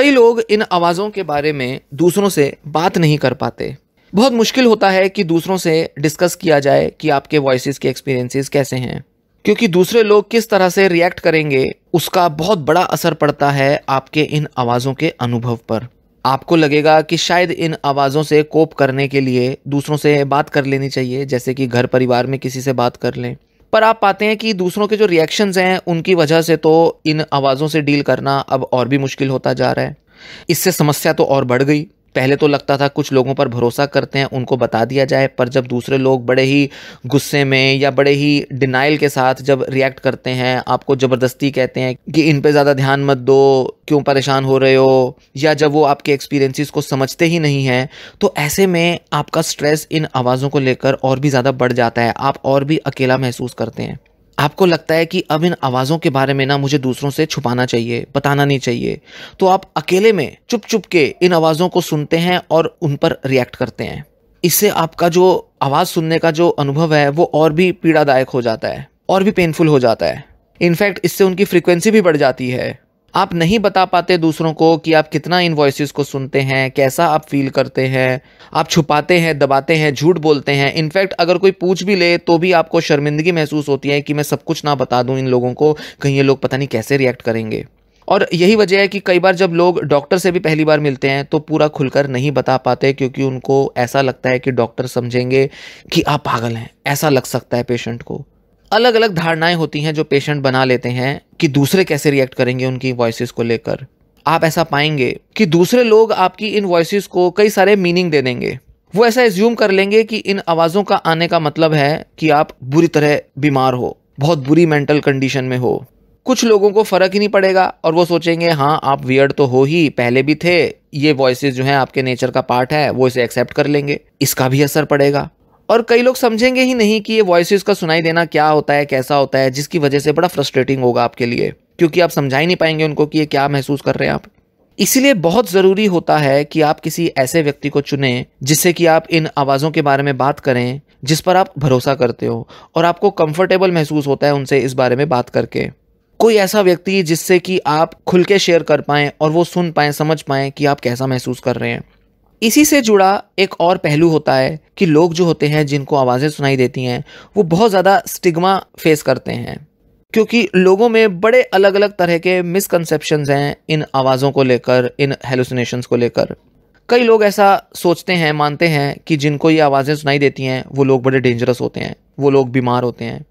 कई लोग इन आवाज़ों के बारे में दूसरों से बात नहीं कर पाते बहुत मुश्किल होता है कि दूसरों से डिस्कस किया जाए कि आपके वॉइस के एक्सपीरियंसेस कैसे हैं क्योंकि दूसरे लोग किस तरह से रिएक्ट करेंगे उसका बहुत बड़ा असर पड़ता है आपके इन आवाज़ों के अनुभव पर आपको लगेगा कि शायद इन आवाज़ों से कोप करने के लिए दूसरों से बात कर लेनी चाहिए जैसे कि घर परिवार में किसी से बात कर लें पर आप पाते हैं कि दूसरों के जो रिएक्शंस हैं उनकी वजह से तो इन आवाज़ों से डील करना अब और भी मुश्किल होता जा रहा है इससे समस्या तो और बढ़ गई पहले तो लगता था कुछ लोगों पर भरोसा करते हैं उनको बता दिया जाए पर जब दूसरे लोग बड़े ही गुस्से में या बड़े ही डिनाइल के साथ जब रिएक्ट करते हैं आपको ज़बरदस्ती कहते हैं कि इन पे ज़्यादा ध्यान मत दो क्यों परेशान हो रहे हो या जब वो आपके एक्सपीरियंसिस को समझते ही नहीं हैं तो ऐसे में आपका स्ट्रेस इन आवाज़ों को लेकर और भी ज़्यादा बढ़ जाता है आप और भी अकेला महसूस करते हैं आपको लगता है कि अब इन आवाज़ों के बारे में ना मुझे दूसरों से छुपाना चाहिए बताना नहीं चाहिए तो आप अकेले में चुप चुप के इन आवाज़ों को सुनते हैं और उन पर रिएक्ट करते हैं इससे आपका जो आवाज़ सुनने का जो अनुभव है वो और भी पीड़ादायक हो जाता है और भी पेनफुल हो जाता है इनफैक्ट इससे उनकी फ्रिक्वेंसी भी बढ़ जाती है आप नहीं बता पाते दूसरों को कि आप कितना इन वॉइस को सुनते हैं कैसा आप फील करते हैं आप छुपाते हैं दबाते हैं झूठ बोलते हैं इनफैक्ट अगर कोई पूछ भी ले तो भी आपको शर्मिंदगी महसूस होती है कि मैं सब कुछ ना बता दूं इन लोगों को कहीं ये लोग पता नहीं कैसे रिएक्ट करेंगे और यही वजह है कि कई बार जब लोग डॉक्टर से भी पहली बार मिलते हैं तो पूरा खुलकर नहीं बता पाते क्योंकि उनको ऐसा लगता है कि डॉक्टर समझेंगे कि आप पागल हैं ऐसा लग सकता है पेशेंट को अलग अलग धारणाएं होती हैं जो पेशेंट बना लेते हैं कि दूसरे कैसे रिएक्ट करेंगे उनकी वॉइस को लेकर आप ऐसा पाएंगे कि दूसरे लोग आपकी इन वॉइस को कई सारे मीनिंग दे देंगे वो ऐसा एज्यूम कर लेंगे कि इन आवाज़ों का आने का मतलब है कि आप बुरी तरह बीमार हो बहुत बुरी मेंटल कंडीशन में हो कुछ लोगों को फ़र्क ही नहीं पड़ेगा और वो सोचेंगे हाँ आप वियर्ड तो हो ही पहले भी थे ये वॉइस जो हैं आपके नेचर का पार्ट है वो इसे एक्सेप्ट कर लेंगे इसका भी असर पड़ेगा और कई लोग समझेंगे ही नहीं कि ये वॉइस का सुनाई देना क्या होता है कैसा होता है जिसकी वजह से बड़ा फ्रस्ट्रेटिंग होगा आपके लिए क्योंकि आप समझा ही नहीं पाएंगे उनको कि ये क्या महसूस कर रहे हैं आप इसीलिए बहुत ज़रूरी होता है कि आप किसी ऐसे व्यक्ति को चुनें जिससे कि आप इन आवाज़ों के बारे में बात करें जिस पर आप भरोसा करते हो और आपको कंफर्टेबल महसूस होता है उनसे इस बारे में बात करके कोई ऐसा व्यक्ति जिससे कि आप खुल के शेयर कर पाएँ और वो सुन पाएँ समझ पाएँ कि आप कैसा महसूस कर रहे हैं इसी से जुड़ा एक और पहलू होता है कि लोग जो होते हैं जिनको आवाज़ें सुनाई देती हैं वो बहुत ज़्यादा स्टिग्मा फेस करते हैं क्योंकि लोगों में बड़े अलग अलग तरह के मिसकनसेप्शन हैं इन आवाज़ों को लेकर इन हेलुसिनेशंस को लेकर कई लोग ऐसा सोचते हैं मानते हैं कि जिनको ये आवाज़ें सुनाई देती हैं वो लोग बड़े डेंजरस होते हैं वो लोग बीमार होते हैं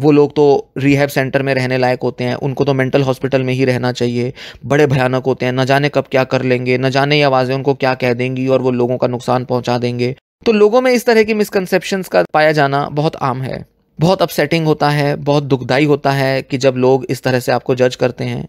वो लोग तो रिहैब सेंटर में रहने लायक होते हैं उनको तो मेंटल हॉस्पिटल में ही रहना चाहिए बड़े भयानक होते हैं न जाने कब क्या कर लेंगे न जाने ये आवाज़ें उनको क्या कह देंगी और वो लोगों का नुकसान पहुँचा देंगे तो लोगों में इस तरह की मिसकनसेप्शंस का पाया जाना बहुत आम है बहुत अपसेटिंग होता है बहुत दुखदाई होता है कि जब लोग इस तरह से आपको जज करते हैं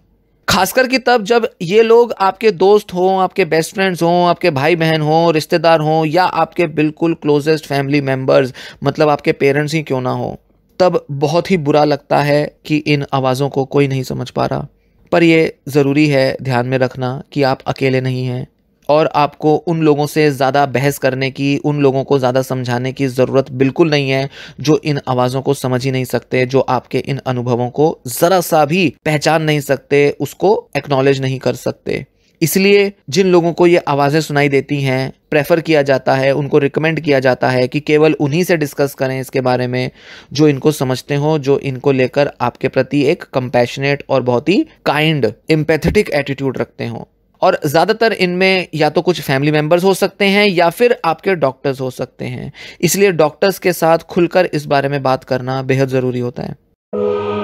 खासकर कि तब जब ये लोग आपके दोस्त हों आपके बेस्ट फ्रेंड्स हों आपके भाई बहन हों रिश्तेदार हों या आपके बिल्कुल क्लोजेस्ट फैमिली मेम्बर्स मतलब आपके पेरेंट्स ही क्यों ना हों तब बहुत ही बुरा लगता है कि इन आवाज़ों को कोई नहीं समझ पा रहा पर यह ज़रूरी है ध्यान में रखना कि आप अकेले नहीं हैं और आपको उन लोगों से ज़्यादा बहस करने की उन लोगों को ज़्यादा समझाने की ज़रूरत बिल्कुल नहीं है जो इन आवाज़ों को समझ ही नहीं सकते जो आपके इन अनुभवों को ज़रा सा भी पहचान नहीं सकते उसको एक्नॉलेज नहीं कर सकते इसलिए जिन लोगों को ये आवाज़ें सुनाई देती हैं प्रेफर किया जाता है उनको रिकमेंड किया जाता है कि केवल उन्हीं से डिस्कस करें इसके बारे में जो इनको समझते हो जो इनको लेकर आपके प्रति एक कंपैशनेट और बहुत ही काइंड एम्पैथेटिक एटीट्यूड रखते हों और ज़्यादातर इनमें या तो कुछ फैमिली मेम्बर्स हो सकते हैं या फिर आपके डॉक्टर्स हो सकते हैं इसलिए डॉक्टर्स के साथ खुलकर इस बारे में बात करना बेहद ज़रूरी होता है